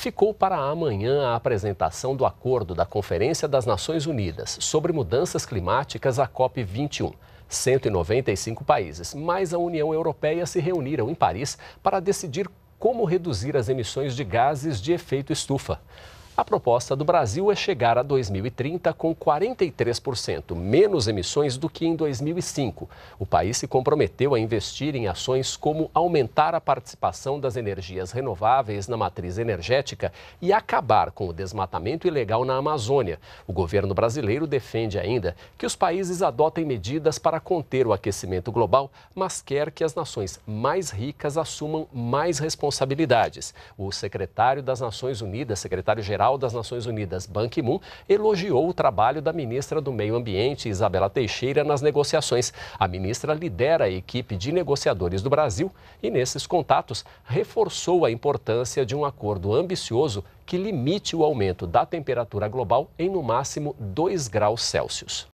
ficou para amanhã a apresentação do acordo da Conferência das Nações Unidas sobre Mudanças Climáticas, a COP21. 195 países, mais a União Europeia se reuniram em Paris para decidir como reduzir as emissões de gases de efeito estufa. A proposta do Brasil é chegar a 2030 com 43% menos emissões do que em 2005. O país se comprometeu a investir em ações como aumentar a participação das energias renováveis na matriz energética e acabar com o desmatamento ilegal na Amazônia. O governo brasileiro defende ainda que os países adotem medidas para conter o aquecimento global, mas quer que as nações mais ricas assumam mais responsabilidades. O secretário das Nações Unidas, secretário-geral Geral das Nações Unidas, Ban Ki-moon, elogiou o trabalho da ministra do Meio Ambiente, Isabela Teixeira, nas negociações. A ministra lidera a equipe de negociadores do Brasil e, nesses contatos, reforçou a importância de um acordo ambicioso que limite o aumento da temperatura global em no máximo 2 graus Celsius.